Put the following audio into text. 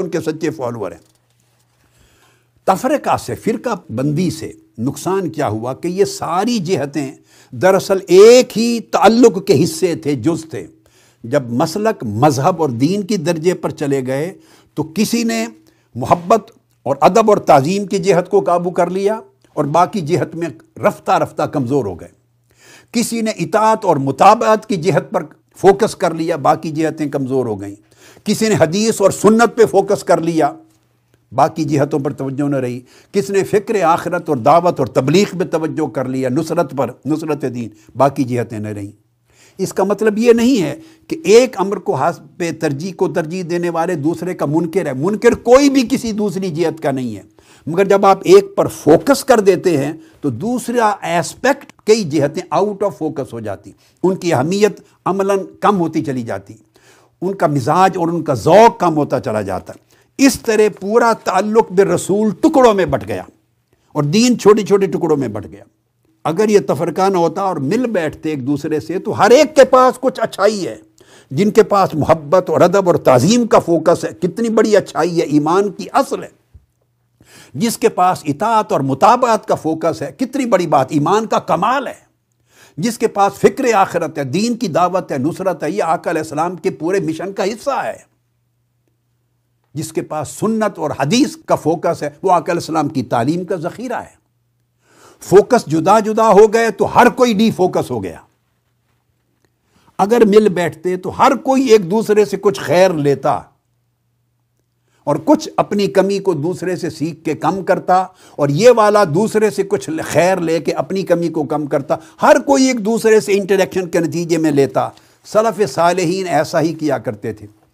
उनके सच्चे फॉलोअर हैं तफरका से फ़िरका बंदी से नुकसान क्या हुआ कि ये सारी जिहतें दरअसल एक ही ताल्लुक़ के हिस्से थे जुज थे जब मसलक मज़हब और दीन की दर्जे पर चले गए तो किसी ने मोहब्बत और अदब और तज़ीम की जहत को काबू कर लिया और बाकी जहत में रफ्ता रफ्ता कमज़ोर हो गए किसी ने इतात और मुताबत की जहत पर फोकस कर लिया बाकी जिहतें कमज़ोर हो गई किसी ने हदीस और सुन्नत पे फोकस कर लिया बाकी जिहतों पर तवज्जो न रही किसने फ़िक्र आखरत और दावत और तबलीग पर तवज्जो कर लिया नुसरत पर नुसरत दीन बाकी जिहतें न रहीं इसका मतलब ये नहीं है कि एक अमर को हाथ पे तरजीह को तरजीह देने वाले दूसरे का मुनकर है मुनकर कोई भी किसी दूसरी जियत का नहीं है मगर जब आप एक पर फोकस कर देते हैं तो दूसरा एस्पेक्ट कई जिहतें आउट ऑफ फोकस हो जाती उनकी अहमियत अमला कम होती चली जाती उनका मिजाज और उनका ओक़ कम होता चला जाता इस तरह पूरा ताल्लुक बे रसूल टुकड़ों में बट गया और दीन छोटे छोटे टुकड़ों में बट गया अगर ये तफरका ना होता और मिल बैठते एक दूसरे से तो हर एक के पास कुछ अच्छाई है जिनके पास मोहब्बत और अदब और तज़ीम का फोकस है कितनी बड़ी अच्छाई है ईमान की असल है जिसके पास इतात और मुताबात का फोकस है कितनी बड़ी बात ईमान का कमाल है जिसके पास फ़िक्र आखिरत है दीन की दावत है नुसरत है ये इस्लाम के पूरे मिशन का हिस्सा है जिसके पास सुन्नत और हदीस का फोकस है वो इस्लाम की तालीम का ज़ख़ीरा है फोकस जुदा जुदा हो गए तो हर कोई डी फोकस हो गया अगर मिल बैठते तो हर कोई एक दूसरे से कुछ खैर लेता और कुछ अपनी कमी को दूसरे से सीख के कम करता और ये वाला दूसरे से कुछ खैर लेके अपनी कमी को कम करता हर कोई एक दूसरे से इंटरेक्शन के नतीजे में लेता सलफ़ साल ऐसा ही किया करते थे